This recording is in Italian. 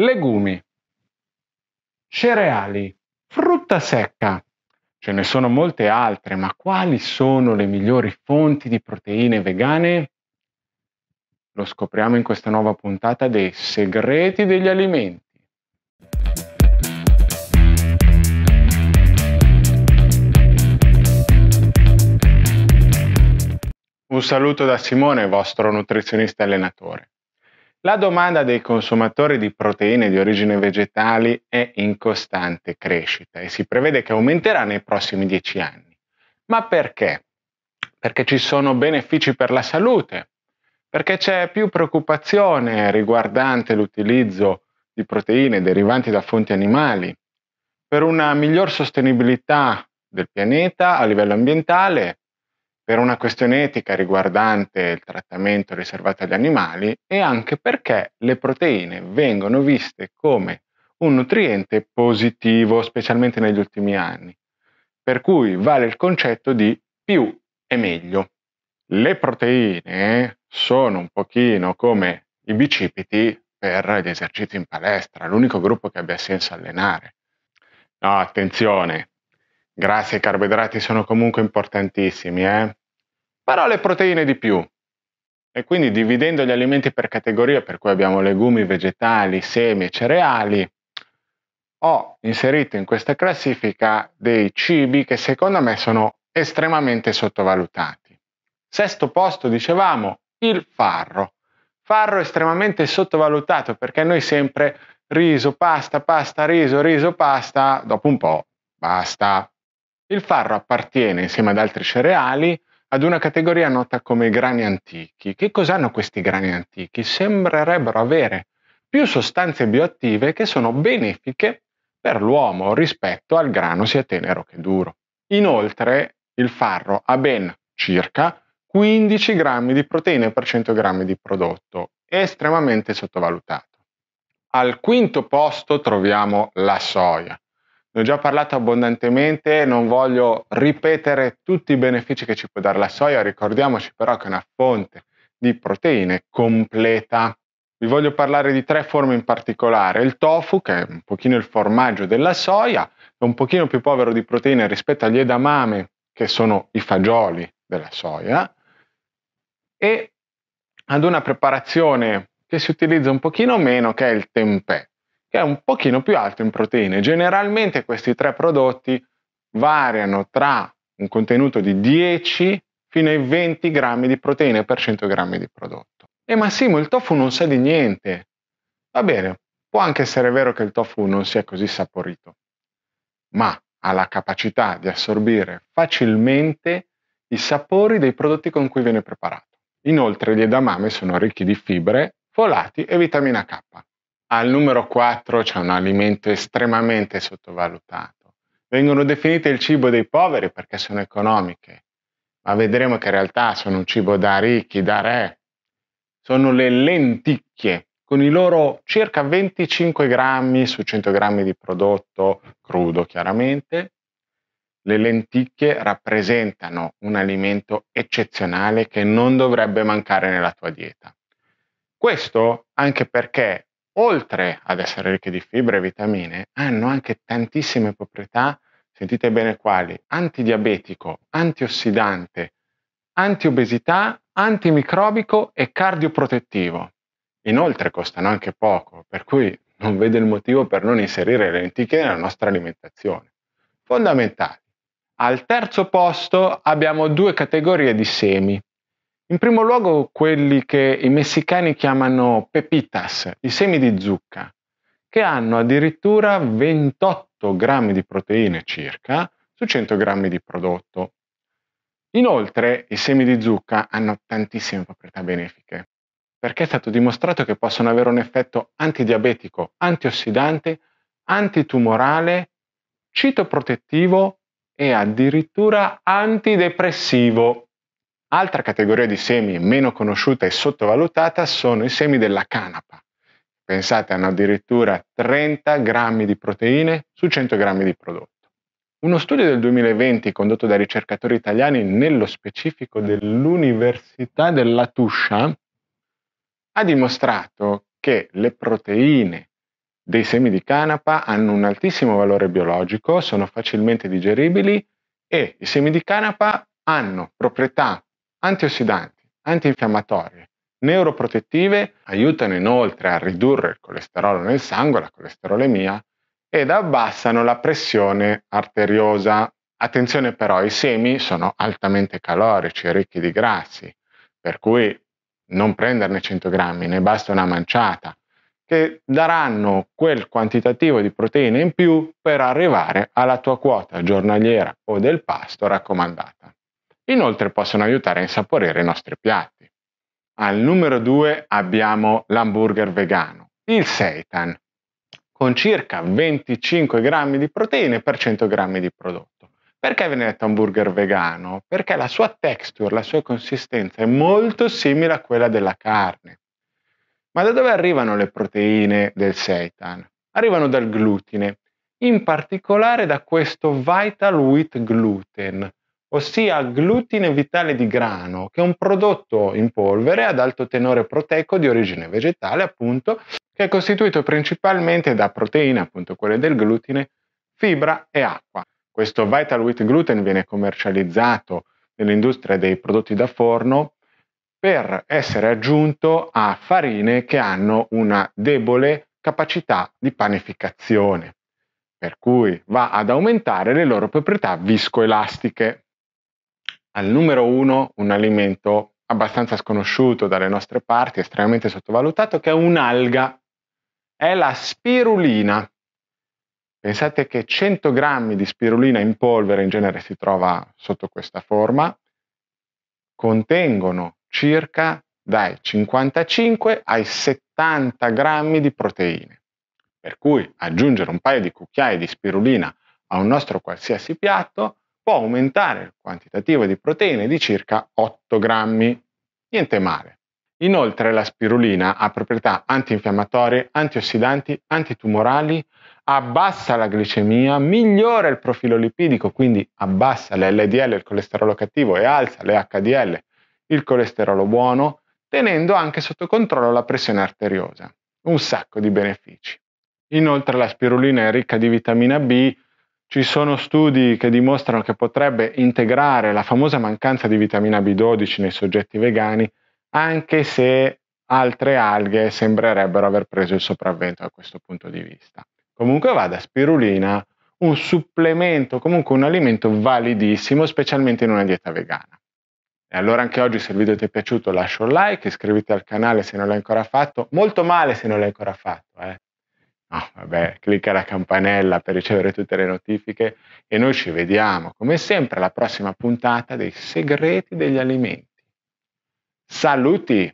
legumi, cereali, frutta secca. Ce ne sono molte altre, ma quali sono le migliori fonti di proteine vegane? Lo scopriamo in questa nuova puntata dei segreti degli alimenti. Un saluto da Simone, vostro nutrizionista e allenatore. La domanda dei consumatori di proteine di origine vegetali è in costante crescita e si prevede che aumenterà nei prossimi dieci anni. Ma perché? Perché ci sono benefici per la salute, perché c'è più preoccupazione riguardante l'utilizzo di proteine derivanti da fonti animali, per una miglior sostenibilità del pianeta a livello ambientale, per una questione etica riguardante il trattamento riservato agli animali e anche perché le proteine vengono viste come un nutriente positivo, specialmente negli ultimi anni, per cui vale il concetto di più e meglio. Le proteine sono un pochino come i bicipiti per gli esercizi in palestra, l'unico gruppo che abbia senso allenare. No, attenzione, Grazie, i carboidrati sono comunque importantissimi, eh? però le proteine di più. E quindi dividendo gli alimenti per categoria, per cui abbiamo legumi, vegetali, semi e cereali, ho inserito in questa classifica dei cibi che secondo me sono estremamente sottovalutati. Sesto posto, dicevamo, il farro. Farro estremamente sottovalutato perché noi sempre riso, pasta, pasta, riso, riso, pasta, dopo un po' basta. Il farro appartiene, insieme ad altri cereali, ad una categoria nota come grani antichi. Che cos'hanno questi grani antichi? Sembrerebbero avere più sostanze bioattive che sono benefiche per l'uomo rispetto al grano sia tenero che duro. Inoltre, il farro ha ben circa 15 grammi di proteine per 100 grammi di prodotto, estremamente sottovalutato. Al quinto posto troviamo la soia. Ne ho già parlato abbondantemente, non voglio ripetere tutti i benefici che ci può dare la soia, ricordiamoci però che è una fonte di proteine completa. Vi voglio parlare di tre forme in particolare, il tofu che è un pochino il formaggio della soia, è un pochino più povero di proteine rispetto agli edamame che sono i fagioli della soia e ad una preparazione che si utilizza un pochino meno che è il tempeh che è un pochino più alto in proteine. Generalmente questi tre prodotti variano tra un contenuto di 10 fino ai 20 grammi di proteine per 100 grammi di prodotto. E eh, ma Massimo, il tofu non sa di niente. Va bene, può anche essere vero che il tofu non sia così saporito, ma ha la capacità di assorbire facilmente i sapori dei prodotti con cui viene preparato. Inoltre gli edamame sono ricchi di fibre, folati e vitamina K, al numero 4 c'è un alimento estremamente sottovalutato. Vengono definite il cibo dei poveri perché sono economiche, ma vedremo che in realtà sono un cibo da ricchi, da re. Sono le lenticchie, con i loro circa 25 grammi su 100 grammi di prodotto crudo chiaramente. Le lenticchie rappresentano un alimento eccezionale che non dovrebbe mancare nella tua dieta. Questo anche perché oltre ad essere ricche di fibre e vitamine, hanno anche tantissime proprietà, sentite bene quali, antidiabetico, antiossidante, antiobesità, antimicrobico e cardioprotettivo. Inoltre costano anche poco, per cui non vedo il motivo per non inserire le lenticchie nella nostra alimentazione. Fondamentali. Al terzo posto abbiamo due categorie di semi. In primo luogo quelli che i messicani chiamano pepitas, i semi di zucca, che hanno addirittura 28 grammi di proteine circa su 100 grammi di prodotto. Inoltre i semi di zucca hanno tantissime proprietà benefiche, perché è stato dimostrato che possono avere un effetto antidiabetico, antiossidante, antitumorale, citoprotettivo e addirittura antidepressivo. Altra categoria di semi meno conosciuta e sottovalutata sono i semi della canapa. Pensate, hanno addirittura 30 grammi di proteine su 100 grammi di prodotto. Uno studio del 2020 condotto da ricercatori italiani, nello specifico dell'Università della Tuscia, ha dimostrato che le proteine dei semi di canapa hanno un altissimo valore biologico, sono facilmente digeribili e i semi di canapa hanno proprietà antiossidanti, antinfiammatorie, neuroprotettive, aiutano inoltre a ridurre il colesterolo nel sangue, la colesterolemia, ed abbassano la pressione arteriosa. Attenzione però, i semi sono altamente calorici, ricchi di grassi, per cui non prenderne 100 grammi, ne basta una manciata, che daranno quel quantitativo di proteine in più per arrivare alla tua quota giornaliera o del pasto raccomandata. Inoltre possono aiutare a insaporire i nostri piatti. Al numero 2 abbiamo l'hamburger vegano, il seitan, con circa 25 grammi di proteine per 100 grammi di prodotto. Perché viene detto hamburger vegano? Perché la sua texture, la sua consistenza è molto simile a quella della carne. Ma da dove arrivano le proteine del seitan? Arrivano dal glutine, in particolare da questo vital wheat gluten, ossia glutine vitale di grano, che è un prodotto in polvere ad alto tenore proteico di origine vegetale, appunto, che è costituito principalmente da proteine, appunto quelle del glutine, fibra e acqua. Questo Vital Wheat Gluten viene commercializzato nell'industria dei prodotti da forno per essere aggiunto a farine che hanno una debole capacità di panificazione, per cui va ad aumentare le loro proprietà viscoelastiche al numero uno un alimento abbastanza sconosciuto dalle nostre parti, estremamente sottovalutato, che è un'alga, è la spirulina. Pensate che 100 grammi di spirulina in polvere in genere si trova sotto questa forma, contengono circa dai 55 ai 70 grammi di proteine. Per cui aggiungere un paio di cucchiai di spirulina a un nostro qualsiasi piatto può aumentare il quantitativo di proteine di circa 8 grammi. Niente male. Inoltre la spirulina ha proprietà antinfiammatorie, antiossidanti, antitumorali, abbassa la glicemia, migliora il profilo lipidico, quindi abbassa le LDL, il colesterolo cattivo, e alza le HDL, il colesterolo buono, tenendo anche sotto controllo la pressione arteriosa. Un sacco di benefici. Inoltre la spirulina è ricca di vitamina B, ci sono studi che dimostrano che potrebbe integrare la famosa mancanza di vitamina B12 nei soggetti vegani, anche se altre alghe sembrerebbero aver preso il sopravvento da questo punto di vista. Comunque vada, spirulina, un supplemento, comunque un alimento validissimo, specialmente in una dieta vegana. E allora anche oggi se il video ti è piaciuto lascia un like, iscriviti al canale se non l'hai ancora fatto, molto male se non l'hai ancora fatto, eh. Ah, vabbè, clicca la campanella per ricevere tutte le notifiche e noi ci vediamo, come sempre, alla prossima puntata dei segreti degli alimenti. Saluti!